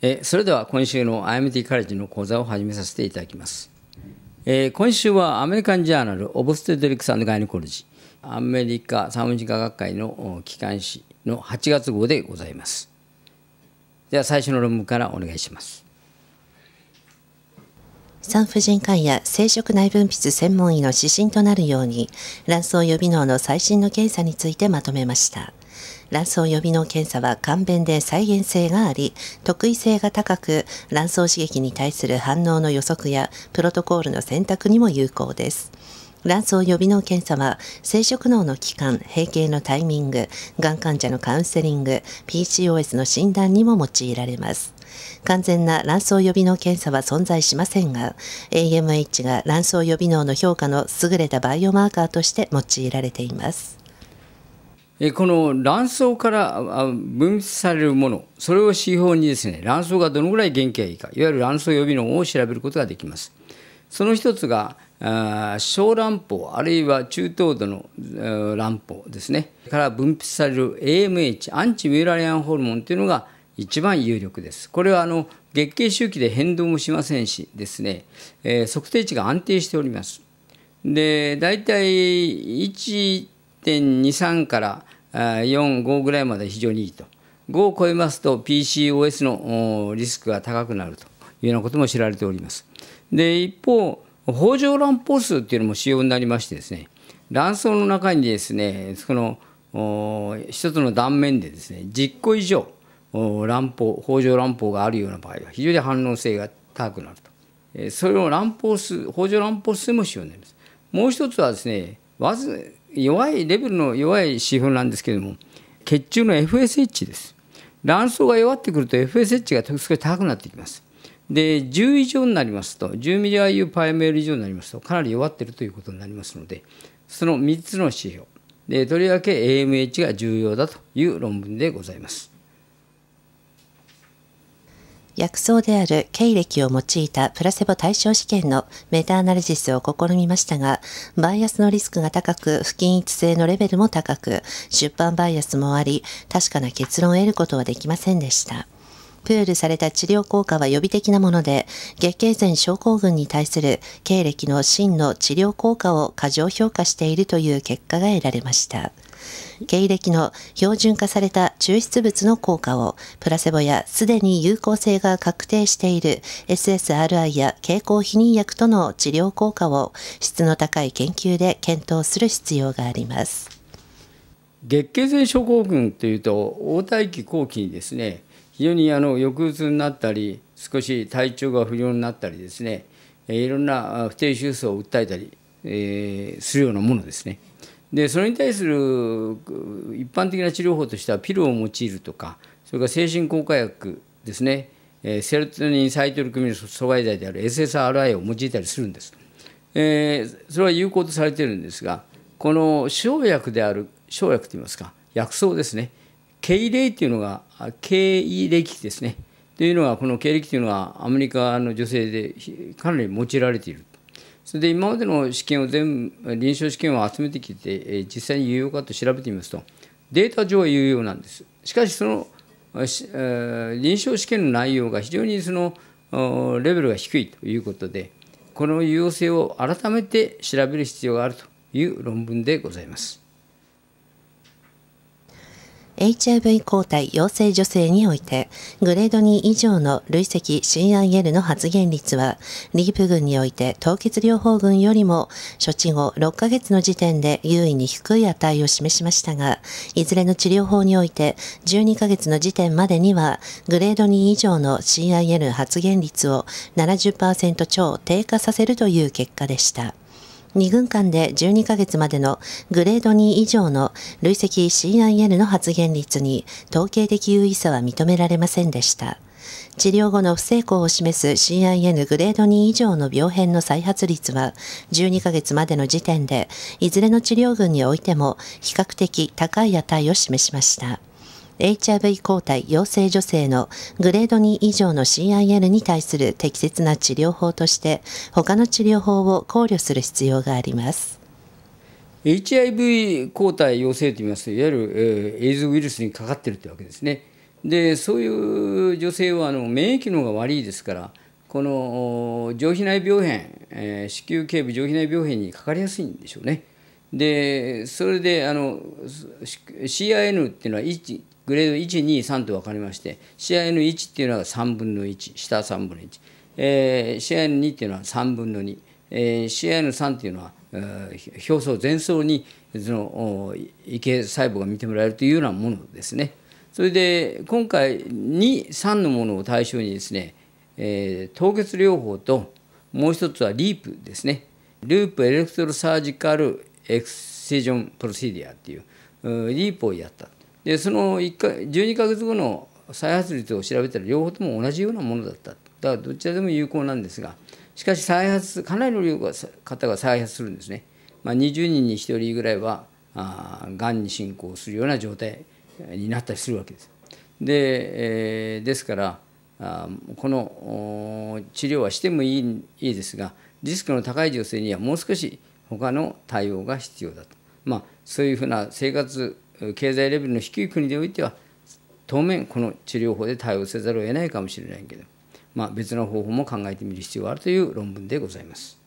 えそれでは今週の IMT カレッジの講座を始めさせていただきます、え今週はアメリカンジャーナルオブステトリクスガイニコロジーアメリカ産婦人科学会の機関誌の8月号でございますでは最初の論文からお願いします産婦人科医や生殖内分泌専門医の指針となるように卵巣予備脳の最新の検査についてまとめました卵巣予備の検査は簡便で再現性があり、特異性が高く、卵巣刺激に対する反応の予測やプロトコールの選択にも有効です。卵巣予備脳検査は生殖脳の期間、閉経のタイミング、がん患者のカウンセリング、PCOS の診断にも用いられます。完全な卵巣予備脳検査は存在しませんが、AMH が卵巣予備脳の評価の優れたバイオマーカーとして用いられています。この卵巣から分泌されるもの、それを指標にですね、卵巣がどのぐらい元気がいいか、いわゆる卵巣予備論を調べることができます。その一つが、小卵胞、あるいは中等度の卵胞ですね、から分泌される AMH、アンチミューラリアンホルモンというのが一番有力です。これはあの月経周期で変動もしませんしですね、えー、測定値が安定しております。で、大体1.23から45ぐらいまで非常にいいと5を超えますと PCOS のリスクが高くなるというようなことも知られておりますで一方北条乱歩数っていうのも使用になりましてですね卵巣の中にですねその一つの断面でですね10個以上卵胞北条卵胞があるような場合は非常に反応性が高くなるとそれを卵胞数北条卵胞数も使用になりますもう一つはですねわず弱いレベルの弱い指標なんですけれども血中の FSH です卵巣が弱ってくると FSH が少し高くなってきますで10以上になりますと 10mIU パイメール以上になりますとかなり弱ってるということになりますのでその3つの指標でとりわけ AMH が重要だという論文でございます。薬草である経歴を用いたプラセボ対象試験のメタアナリシスを試みましたが、バイアスのリスクが高く、不均一性のレベルも高く、出版バイアスもあり、確かな結論を得ることはできませんでした。プールされた治療効果は予備的なもので、月経前症候群に対する経歴の真の治療効果を過剰評価しているという結果が得られました。経歴の標準化された抽出物の効果をプラセボやすでに有効性が確定している SSRI や経口避妊薬との治療効果を質の高い研究で検討する必要があります月経前症候群というと黄体期後期にですね非常にあの抑うつになったり少し体調が不良になったりですねいろんな不定収穫を訴えたり、えー、するようなものですね。でそれに対する一般的な治療法としてはピルを用いるとかそれから精神効果薬ですね、えセロトニンサイトルクミン阻害剤である SSRI を用いたりするんです、えー、それは有効とされているんですがこの生薬である生薬といいますか薬草ですねケイというのが経緯歴ですねというのはこの経歴というのはアメリカの女性でかなり用いられているそれで今までの試験を全部臨床試験を集めてきて実際に有用かと調べてみますとデータ上は有用なんですしかしその臨床試験の内容が非常にそのレベルが低いということでこの有用性を改めて調べる必要があるという論文でございます。HIV 抗体陽性女性において、グレード2以上の累積 CIL の発現率は、リープ群において凍結療法群よりも、処置後6ヶ月の時点で優位に低い値を示しましたが、いずれの治療法において、12ヶ月の時点までには、グレード2以上の CIL 発現率を70%超低下させるという結果でした。2軍間で12ヶ月までのグレード2以上の累積 CIN の発現率に統計的優位さは認められませんでした。治療後の不成功を示す CIN グレード2以上の病変の再発率は12ヶ月までの時点でいずれの治療群においても比較的高い値を示しました。HIV 抗体陽性女性のグレード2以上の CIL に対する適切な治療法として他の治療法を考慮する必要があります。HIV 抗体陽性といいますといわゆる、えー、エイズウイルスにかかっているというわけですね。でそういう女性はあの免疫の能が悪いですからこの上皮内病変、えー、子宮頸部上皮内病変にかかりやすいんでしょうね。でそれであの CIN っていうのはグレード1、2、3と分かりまして、CIN1 っていうのは3分の1、下3分の1、えー、CIN2 っていうのは3分の2、えー、CIN3 っていうのは、えー、表層前層にその異形細胞が認められるというようなものですね。それで今回2、3のものを対象にですね、えー、凍結療法ともう一つはリープですね。ループエレクトロサージカルエクージョンプロシディアっていうリープをやった。でその1か12か月後の再発率を調べたら両方とも同じようなものだっただからどちらでも有効なんですがしかし再発かなりの量が方が再発するんですね、まあ、20人に1人ぐらいはがんに進行するような状態になったりするわけですで、えー、ですからあこの治療はしてもいいいいですがリスクの高い女性にはもう少し他の対応が必要だと、まあ、そういうふうな生活経済レベルの低い国においては当面この治療法で対応せざるを得ないかもしれないけど、まあ、別の方法も考えてみる必要があるという論文でございます。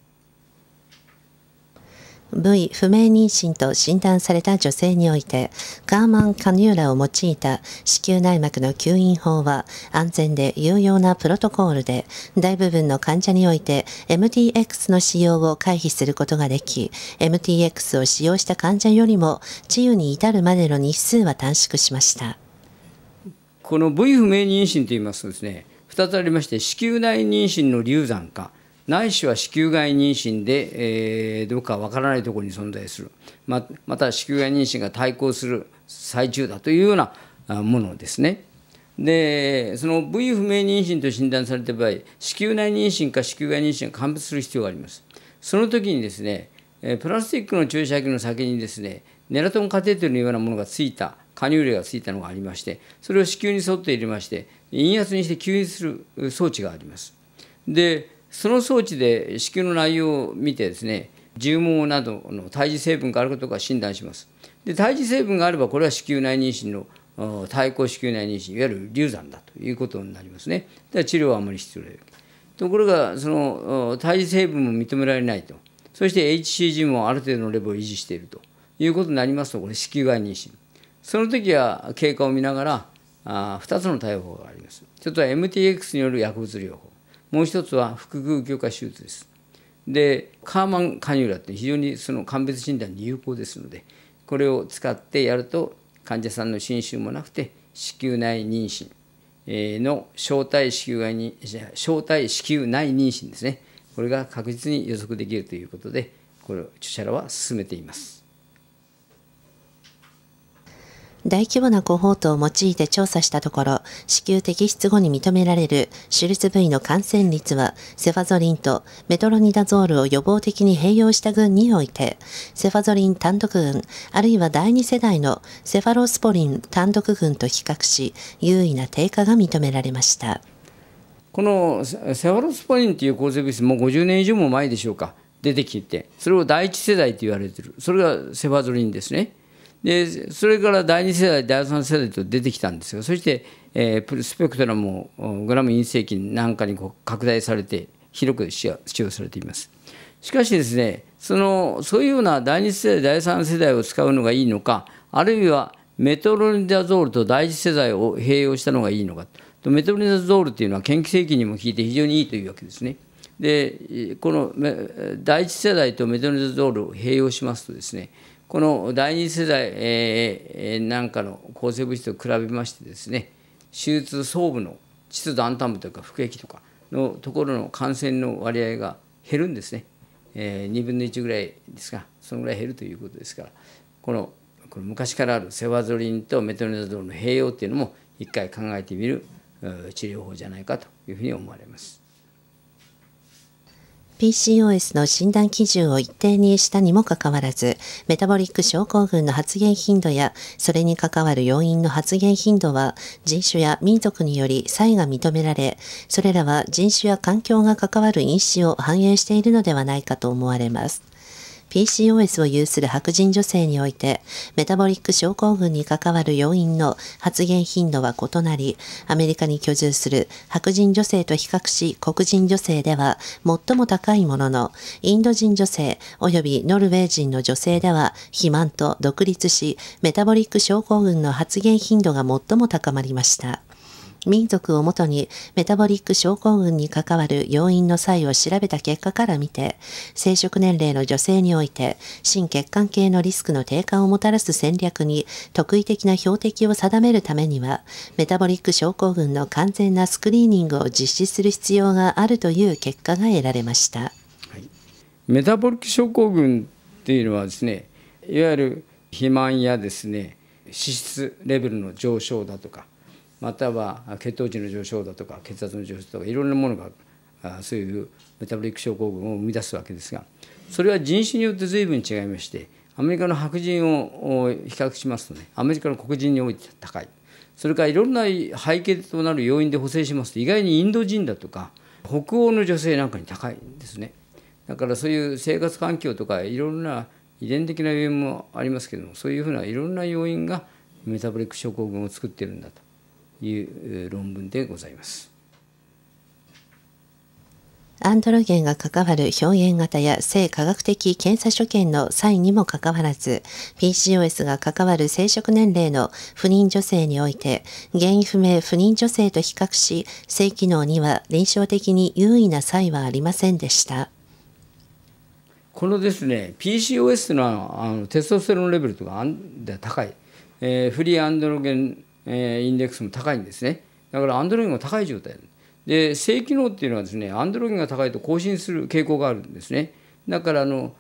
V 不明妊娠と診断された女性において、ガーマンカニューラを用いた子宮内膜の吸引法は安全で有用なプロトコールで、大部分の患者において MTX の使用を回避することができ、MTX を使用した患者よりも治癒に至るまでの日数は短縮しました。この V 不明妊娠と言いますとですね、2つありまして、子宮内妊娠の流産か、ないしは子宮外妊娠で、えー、どこかわからないところに存在するままた子宮外妊娠が対抗する最中だというようなものですね。でその部位不明妊娠と診断された場合子宮内妊娠か子宮外妊娠が鑑別する必要がありますその時にですねプラスチックの注射器の先にですねネラトンカテーテルのようなものがついた加入例がついたのがありましてそれを子宮に沿って入れまして陰圧にして吸引する装置がありますでその装置で子宮の内容を見てですね重毛などの胎児成分があることが診断しますで胎児成分があればこれは子宮内妊娠の対抗子宮内妊娠いわゆる流産だということになりますねだ治療はあまり必要ないところがその胎児成分も認められないとそして HCG もある程度のレベルを維持しているということになりますとこれ子宮外妊娠その時は経過を見ながらあ2つの対応法がありますちょっと MTX による薬物療法もう一つは腹腔鏡下手術です。でカーマンカニューラって非常にその鑑別診断に有効ですのでこれを使ってやると患者さんの侵襲もなくて子宮内妊娠の小体子宮内小体子宮内妊娠ですねこれが確実に予測できるということでこれを著者らは進めています。大規模なコホートを用いて調査したところ、子宮摘出後に認められる手術部位の感染率は、セファゾリンとメトロニダゾールを予防的に併用した群において、セファゾリン単独群、あるいは第2世代のセファロスポリン単独群と比較し、優位な低下が認められました。このセファロスポリンという抗生物質も50年以上も前でしょうか、出てきて、それを第1世代と言われている、それがセファゾリンですね。でそれから第2世代第3世代と出てきたんですがそして、えー、スペクトラムもグラム陰性器なんかにこう拡大されて広く使用されていますしかしですねそのそういうような第2世代第3世代を使うのがいいのかあるいはメトロニダゾールと第1世代を併用したのがいいのかメトロニダゾールというのは研究世紀にも効いて非常にいいというわけですねでこの第1世代とメトロニダゾールを併用しますとですねこの第二世代、えー、なんかの抗生物質と比べましてですね手術装部の膣とア部といとか服液とかのところの感染の割合が減るんですね、えー、2分の1ぐらいですか、そのぐらい減るということですからこのこの昔からあるセワゾリンとメトロネゾールの併用っていうのも一回考えてみる治療法じゃないかというふうに思われます。PCOS の診断基準を一定にしたにもかかわらず、メタボリック症候群の発現頻度や、それに関わる要因の発現頻度は、人種や民族により差異が認められ、それらは人種や環境が関わる因子を反映しているのではないかと思われます。PCOS を有する白人女性において、メタボリック症候群に関わる要因の発言頻度は異なり、アメリカに居住する白人女性と比較し黒人女性では最も高いものの、インド人女性及びノルウェー人の女性では肥満と独立し、メタボリック症候群の発現頻度が最も高まりました。民族をもとにメタボリック症候群に関わる要因の際を調べた結果から見て、生殖年齢の女性において、心血管系のリスクの低下をもたらす戦略に特異的な標的を定めるためには、メタボリック症候群の完全なスクリーニングを実施する必要があるという結果が得られました。はい、メタボリック症候群っていうのはですね、いわゆる肥満やですね、脂質レベルの上昇だとか、または血糖値の上昇だとか血圧の上昇とかいろんなものがそういうメタボリック症候群を生み出すわけですがそれは人種によって随分違いましてアメリカの白人を比較しますとねアメリカの黒人において高いそれからいろんな背景となる要因で補正しますと意外にインド人だとか北欧の女性なんかに高いんですねだからそういう生活環境とかいろんな遺伝的な要因もありますけどもそういうふうないろんな要因がメタボリック症候群を作ってるんだという論文でございます。アンドロゲンが関わる表現型や性科学的検査所見の際にもかかわらず、PCOS が関わる生殖年齢の不妊女性において、原因不明不妊女性と比較し、性機能には臨床的に優位な際はありませんでした。このですね、PCOS のあのテストステロンレベルとかで高い、えー、フリーアンドロゲンえー、インデックスも高いんですね。だからアンドロイドが高い状態で性機能っていうのはですねアンドロイドが高いと更新する傾向があるんですねだからあの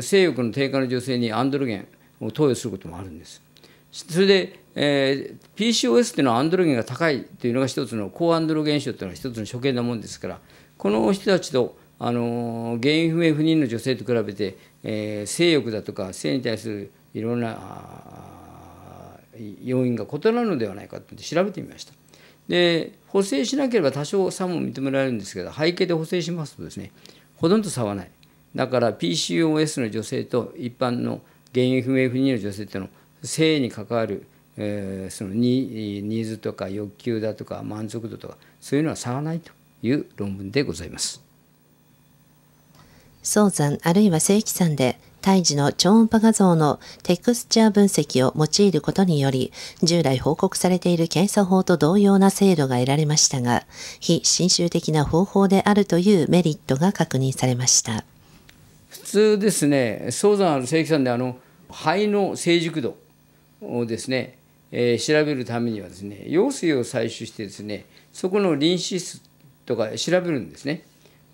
性欲の低下の女性にアンドロゲンを投与することもあるんですそれで、えー、PCOS っていうのはアンドロゲンが高いっていうのが一つの高アンドロゲン症っていうのが一つの初見なもんですからこの人たちとあの原因不明不妊の女性と比べて、えー、性欲だとか性に対するいろんな要因が異なるのではないかって調べてみました。で補正しなければ多少差も認められるんですけど背景で補正しますとですねほとんど差はないだから PCOS の女性と一般の原因不明不妊の女性との性に関わる、えー、そのニーズとか欲求だとか満足度とかそういうのは差はないという論文でございます。早産あるいは正規産で胎児の超音波画像のテクスチャー分析を用いることにより、従来報告されている検査法と同様な精度が得られましたが、非侵襲的な方法であるというメリットが確認されました。普通ですね、早産ある正規んであの肺の成熟度をですね、えー、調べるためにはですね、羊水を採取してですね、そこの臨死質とか調べるんですね。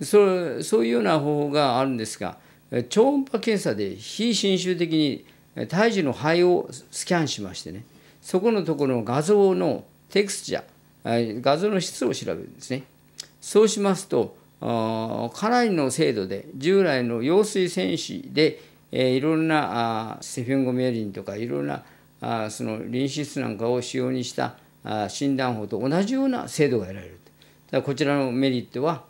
そそういうような方法があるんですが、超音波検査で非侵襲的に胎児の肺をスキャンしましてねそこのところの画像のテクスチャー画像の質を調べるんですねそうしますとかなりの精度で従来の羊水戦士でいろんなセフィンゴメリンとかいろんなその臨死質なんかを使用にした診断法と同じような精度が得られるだこちらのメリットは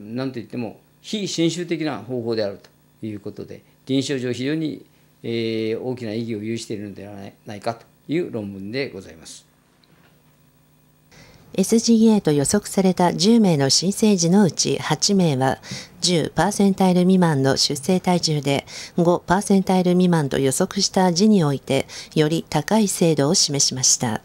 なんといっても非侵襲的な方法であるということで臨床上非常に、え大きな意義を有しているのではないかという論文でございます。SGA と予測された10名の新生児のうち8名は10パーセンタイル未満の出生体重で5パーセンタイル未満と予測した児においてより高い精度を示しました。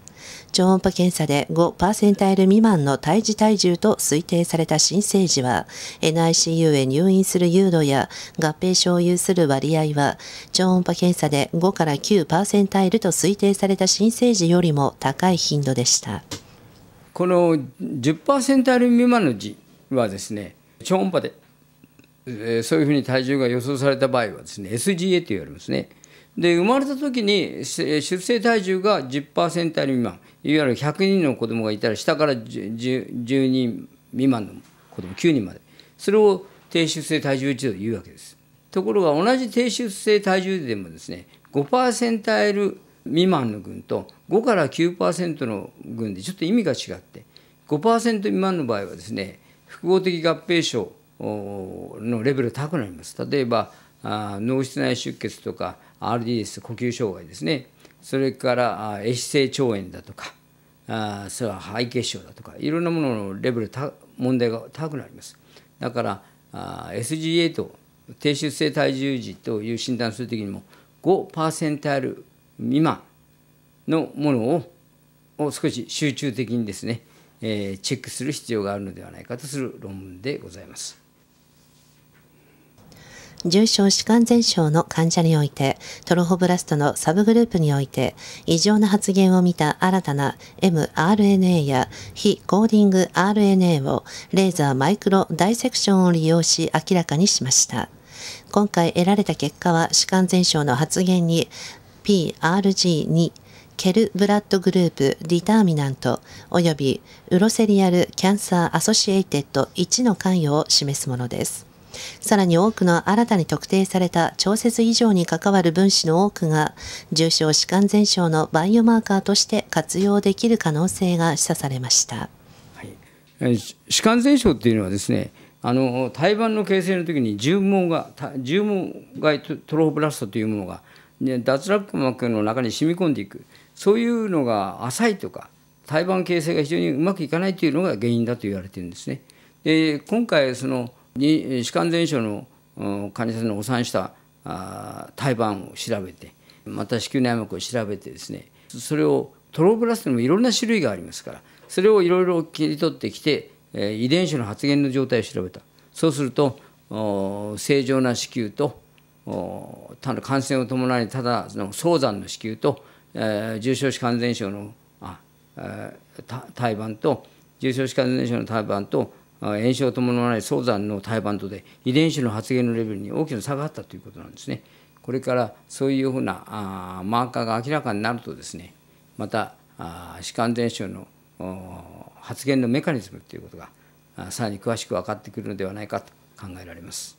超音波検査で5パーセンタイル未満の胎児体重と推定された新生児は、NICU へ入院する誘導や合併症を有する割合は、超音波検査で5から9パーセンタイルと推定された新生児よりも高い頻度でした。この10%あル未満の児はですね、超音波で、えそういうふうに体重が予想された場合はですね、SGA と言われますね。で、生まれた時に出生体重が10%ある未満、いわゆる100人の子供がいたら下から 10, 10人未満の子供9人までそれを低出生体重一度というわけですところが同じ低出生体重でもですね5%パーセン未満の群と5から9%の群でちょっと意味が違って5%未満の場合はですね複合的合併症のレベルが高くなります例えば脳室内出血とか RDS 呼吸障害ですねそれから壊死性腸炎だとかあそれは肺血症だとかいろんなもののレベルた問題が高くなりますだからあ SGA と低出生体重児という診断するときにも5パーセンタール未満のものをを少し集中的にですね、えー、チェックする必要があるのではないかとする論文でございます。重症弛緩前症の患者において、トロホブラストのサブグループにおいて、異常な発現を見た新たな mRNA や非コーディング RNA をレーザーマイクロダイセクションを利用し明らかにしました。今回得られた結果は、弛緩前症の発現に PRG2、ケルブラッドグループディターミナント及びウロセリアルキャンサーアソシエイテッド1の関与を示すものです。さらに多くの新たに特定された調節異常に関わる分子の多くが重症弛緩前症のバイオマーカーとして活用できる可能性が示唆されました。はい、弛緩前症っていうのはですねあの胎盤の形成の時に重毛が重毛外トローブラストというものが、ね、脱落膜の中に染み込んでいくそういうのが浅いとか胎盤形成が非常にうまくいかないというのが原因だと言われているんですね。で今回そのに歯間全症の患者さんのお産した胎盤を調べてまた子宮内膜を調べてですねそれをトロブラストにもいろんな種類がありますからそれをいろいろ切り取ってきて遺伝子の発現の状態を調べたそうすると正常な子宮と感染を伴いただの早産の子宮と、え重症子間全症のあ、胎盤と重症子間全症の胎盤と炎症を伴わない早産の胎盤とで遺伝子の発現のレベルに大きな差があったということなんですね。これからそういうふうなあマーカーが明らかになるとですねまた歯間伝承の発現のメカニズムということがさらに詳しく分かってくるのではないかと考えられます。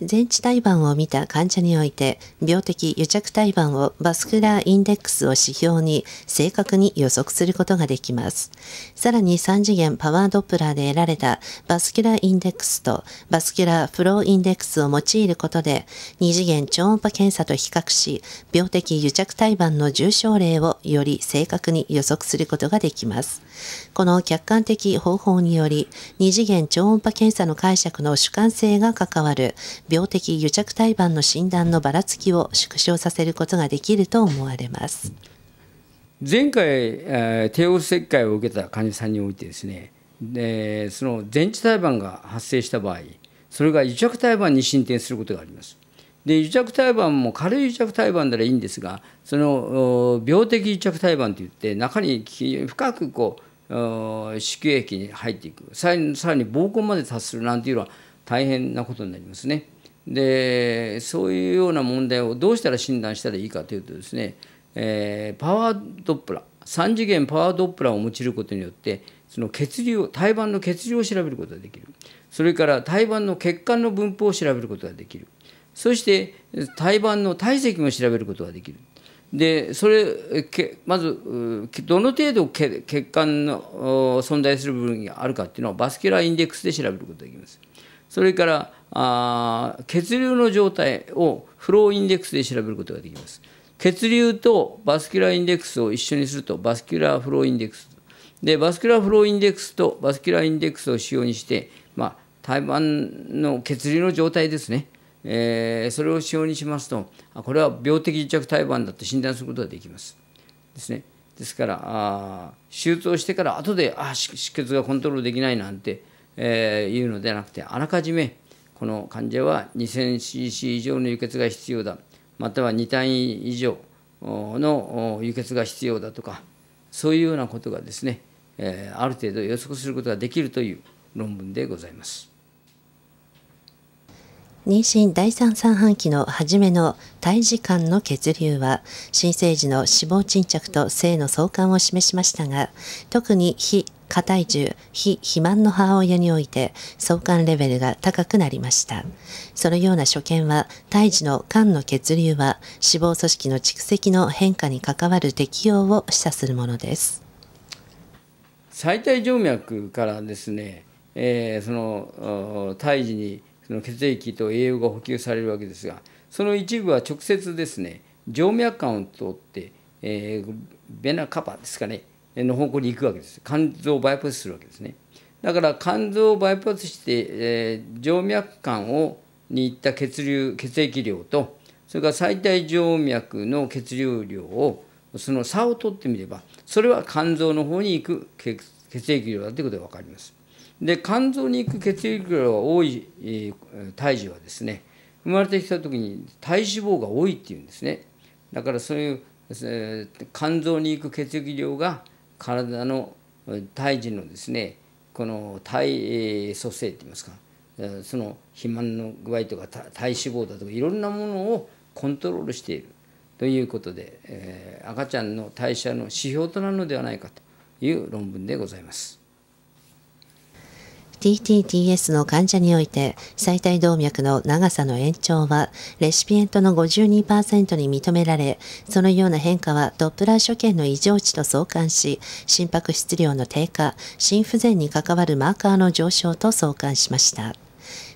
全治胎盤を見た患者において、病的癒着胎盤をバスクラーインデックスを指標に正確に予測することができます。さらに3次元パワードップラーで得られたバスキュラーインデックスとバスキュラーフローインデックスを用いることで、2次元超音波検査と比較し、病的癒着胎盤の重症例をより正確に予測することができます。この客観的方法により、2次元超音波検査の解釈の主観性が関わる病的癒着胎盤の診断のばらつきを縮小させることができると思われます。前回、えー、帝王切開を受けた患者さんにおいてですねでその前置胎盤が発生した場合それが癒着胎盤に進展することがあります。で癒着胎盤も軽い癒着胎盤ならいいんですがその病的癒着胎盤といって中に深くこう子宮液に入っていくさらにさらに膀胱まで達するなんていうのは大変なことになりますね。でそういうような問題をどうしたら診断したらいいかというとですね、えー、パワードップラー3次元パワードップラーを用いることによってその血流胎盤の血流を調べることができるそれから胎盤の血管の分布を調べることができるそして胎盤の体積も調べることができるでそれけまずどの程度血管の存在する部分があるかっていうのはバスキュラーインデックスで調べることができますそれからあ血流の状態をフローインデックスで調べることができます血流とバスキュラーインデックスを一緒にするとバスキュラーフローインデックスでバスキュラーフローインデックスとバスキュラーインデックスを使用にして、まあ、胎盤の血流の状態ですね、えー、それを使用にしますとこれは病的癒着胎盤だと診断することができますですねですからあ手術をしてから後であ出血がコントロールできないなんて、えー、いうのではなくてあらかじめこの患者は 2000cc 以上の輸血が必要だまたは2単位以上の輸血が必要だとかそういうようなことがですねある程度予測することができるという論文でございます。妊娠第3三半期の初めの胎児間の血流は新生児の脂肪沈着と性の相関を示しましたが特に非過体重非肥満の母親において相関レベルが高くなりましたそのような所見は胎児の間の血流は脂肪組織の蓄積の変化に関わる適用を示唆するものです最大静脈からですね、えー、その胎児にその血液と栄養が補給されるわけですがその一部は直接ですね静脈管を通って、えー、ベナカパですかねの方向に行くわけです肝臓をバイパスするわけですねだから肝臓をバイパスして、えー、静脈管をに行った血流血液量とそれから最大静脈の血流量をその差を取ってみればそれは肝臓の方に行く血液量だということが分かります。で肝臓に行く血液量が多い、胎児はですね生まれてきた時に体脂肪が多いっていうんですねだからそういう、えー、肝臓に行く血液量が体の胎児のですねこの体、えー、蘇生っていいますかその肥満の具合とか体脂肪だとかいろんなものをコントロールしているということで、えー、赤ちゃんの代謝の指標となるのではないかという論文でございます。TTTS の患者において、最大動脈の長さの延長は、レシピエントの52%に認められ、そのような変化はドップラー所見の異常値と相関し、心拍質量の低下、心不全に関わるマーカーの上昇と相関しました。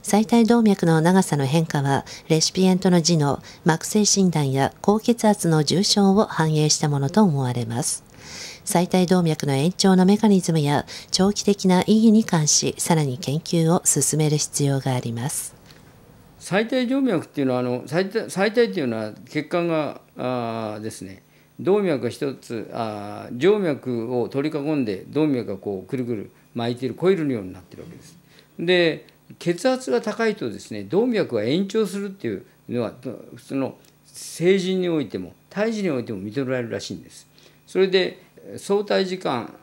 最大動脈の長さの変化は、レシピエントの字の膜性診断や高血圧の重症を反映したものと思われます。最大動脈の延長のメカニズムや長期的な意義に関しさらに研究を進める必要があります。最大動脈っていうのはあの最大最っていうのは血管があですね動脈が一つあ静脈を取り囲んで動脈がこうくるくる巻いているコイルのようになってるわけです。で血圧が高いとですね動脈が延長するっていうのは普通の成人においても胎児においても認められるらしいんです。それで相対時間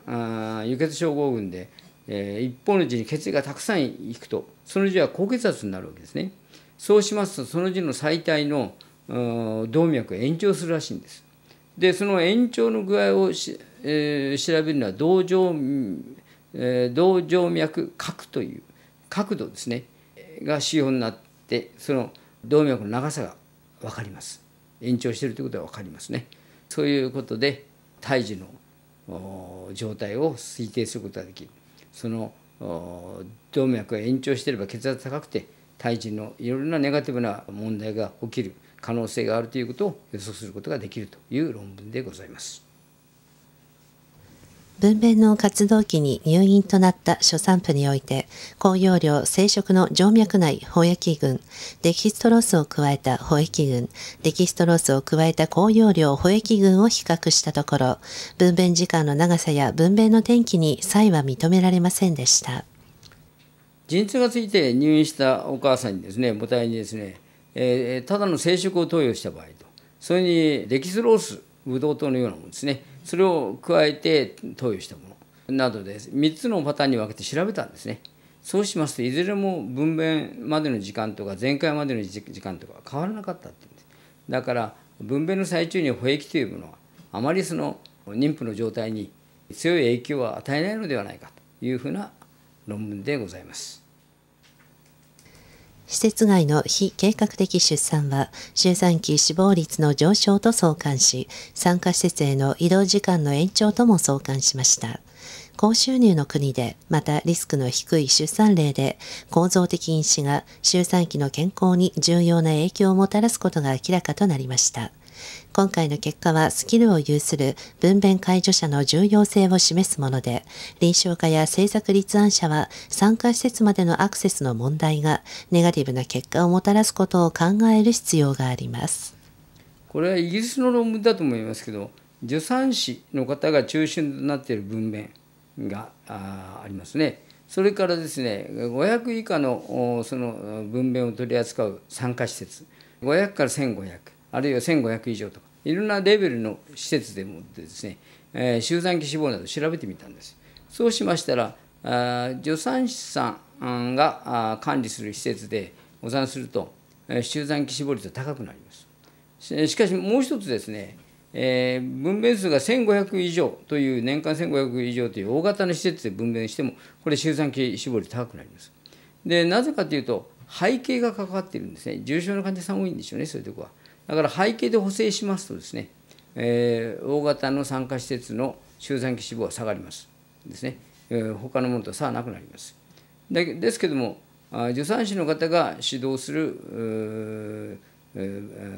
輸血症候群で、えー、一方のうちに血液がたくさんいくとそのうちは高血圧になるわけですねそうしますとそのうちの最大の動脈が延長するらしいんですでその延長の具合をし、えー、調べるのは動静,、え動静脈角という角度ですねが指標になってその動脈の長さが分かります延長しているということが分かりますねそういうことで胎児の状態を推定することができるその動脈が延長していれば血圧高くて胎児のいろいろなネガティブな問題が起きる可能性があるということを予測することができるという論文でございます。分娩の活動期に入院となった初産婦において、高容量生殖の静脈内放液群、デキストロースを加えた放液群、デキストロースを加えた高容量放液群を比較したところ、分娩時間の長さや分娩の天気に差異は認められませんでした。陣痛がついて入院したお母さんにですね、母体にですね、えー、ただの生殖を投与した場合と、それにデキスロース、ブドウ糖のようなものですね、それを加えて投与したものなどで3つのパターンに分けて調べたんですねそうしますといずれも分娩までの時間とか前回までの時間とか変わらなかったってうだから分娩の最中に保液というものはあまりその妊婦の状態に強い影響は与えないのではないかというふうな論文でございます。施設外の非計画的出産は、周産期死亡率の上昇と相関し、参加施設への移動時間の延長とも相関しました。高収入の国で、またリスクの低い出産例で、構造的因子が周産期の健康に重要な影響をもたらすことが明らかとなりました。今回の結果はスキルを有する分娩介助者の重要性を示すもので、臨床家や政策立案者は参加施設までのアクセスの問題がネガティブな結果をもたらすことを考える必要があります。これはイギリスの論文だと思いますけど、助産師の方が中心となっている分娩がありますね。それからですね、500以下のその分娩を取り扱う参加施設、500から1500。あるいは1500以上とかいろんなレベルの施設でもですね、えー、周産期死亡など調べてみたんですそうしましたらあ助産師さんが管理する施設でお産すると周産期死亡率は高くなりますしかしもう一つですね、えー、分娩数が1500以上という年間1500以上という大型の施設で分娩してもこれ周産期死亡率高くなりますでなぜかというと背景が関わっているんですね重症の患者さん多いんでしょうねそういうとこはだから背景で補正しますとですね、えー、大型の参加施設の周産期死亡は下がります。ですね。えー、他のものと差はなくなります。だですけども、助産師の方が指導する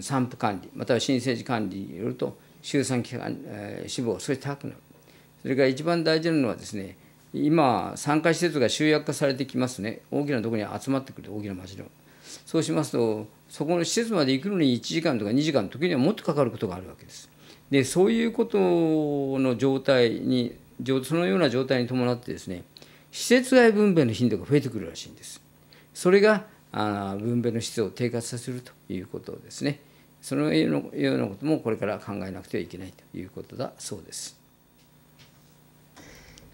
産婦管理、または新生児管理によると、周産期死亡、そし高くなる。それから一番大事なのはですね、今、参加施設が集約化されてきますね、大きなところに集まってくる、大きな町の。そうしますとそこの施設まで行くのに1時間とか2時間時にはもっとかかることがあるわけです。でそういうことの状態にそのような状態に伴ってですね施設外分娩の頻度が増えてくるらしいんです。それがあ分娩の質を低下させるということですね。そのようなこともこれから考えなくてはいけないということだそうです。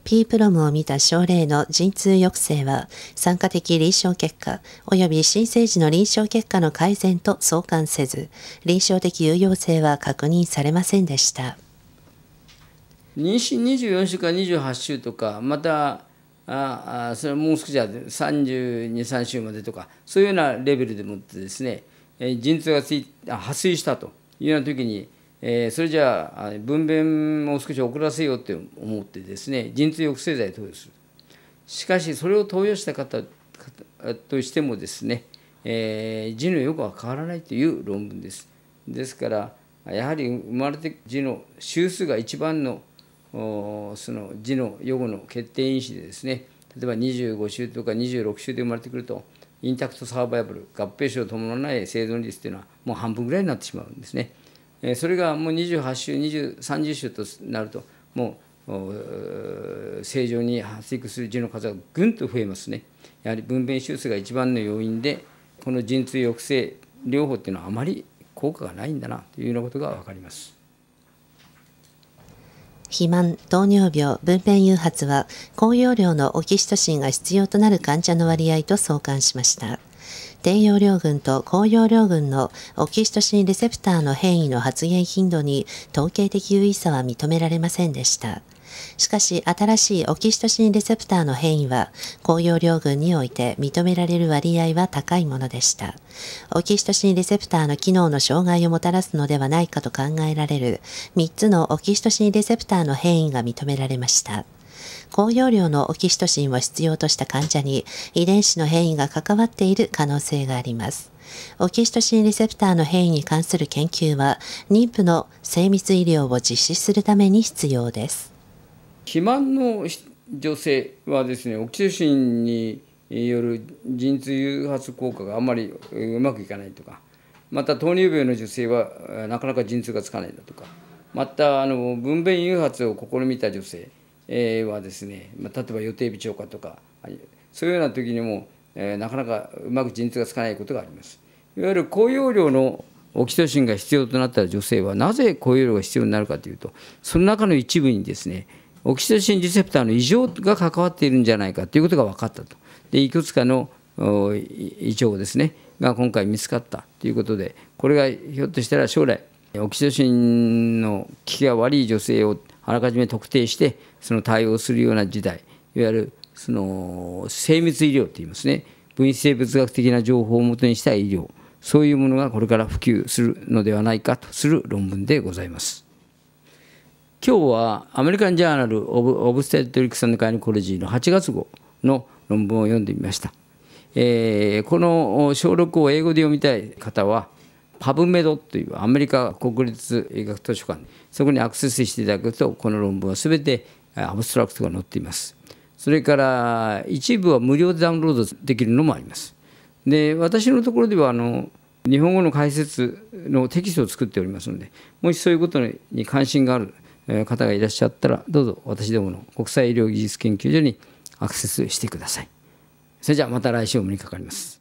P プロムを見た症例の陣痛抑制は、酸化的臨床結果及び新生児の臨床結果の改善と相関せず、臨床的有用性は確認されませんでした。妊娠24週から28週とか、またああそれもう少しじゃ323週までとかそういうようなレベルでもってですね陣痛がつい破水したというような時にえー、それじゃあ分娩を少し遅らせようって思ってですね陣痛抑制剤を投与するしかしそれを投与した方としてもですね、えー、の予後は変わらないという論文ですですからやはり生まれて字の周数が一番のその字の予後の決定因子でですね例えば25週とか26週で生まれてくるとインタクトサーバイバル合併症を伴わない生存率というのはもう半分ぐらいになってしまうんですね。えそれがもう28週30週となるともう正常に発育する腎の数がぐんと増えますねやはり分娩手術が一番の要因でこの陣痛抑制療法っていうのはあまり効果がないんだなというようなことが分かります。肥満、糖尿病、分娩誘発は、高容量のオキシトシンが必要となる患者の割合と相関しました。低用量群と高用量群のオキシトシンレセプターの変異の発現頻度に統計的優位差は認められませんでした。しかし、新しいオキシトシンレセプターの変異は、高用量群において認められる割合は高いものでした。オキシトシンレセプターの機能の障害をもたらすのではないかと考えられる3つのオキシトシンレセプターの変異が認められました。高容量のオキシトシンを必要とした患者に遺伝子の変異が関わっている可能性があります。オキシトシンリセプターの変異に関する研究は妊婦の精密医療を実施するために必要です。肥満の女性はですね、オキシトシンによる陣痛誘発効果があんまりうまくいかないとか、また糖尿病の女性はなかなか陣痛がつかないだとか、またあの分娩誘発を試みた女性はですね、まあ、例えば予定日超過とかそういうような時にも、えなかなかうまく陣痛がつかないことがあります。いわゆる高容量のオキシトシンが必要となった女性はなぜ高容量が必要になるかというとその中の一部にですねオキシトシンリセプターの異常が関わっているんじゃないかということが分かったと。でいくつかの異常ですねが今回見つかったということでこれがひょっとしたら将来オキシトシンの効きが悪い女性をあらかじめ特定してその対応するような時代いわゆるその精密医療といいますね分子生物学的な情報をもとにした医療そういうものがこれから普及するのではないかとする論文でございます。今日はアメリカン・ジャーナル・オブ・オブステトリックンのカイニコロジーの8月号の論文を読んでみました。えー、この小6を英語で読みたい方はパブメドというアメリカ国立医学図書館そこにアクセスしていただくとこの論文は全てアブストラクトが載っていますそれから一部は無料でダウンロードできるのもありますで私のところではあの日本語の解説のテキストを作っておりますのでもしそういうことに関心がある方がいらっしゃったらどうぞ私どもの国際医療技術研究所にアクセスしてくださいそれじゃあまた来週お目にかかります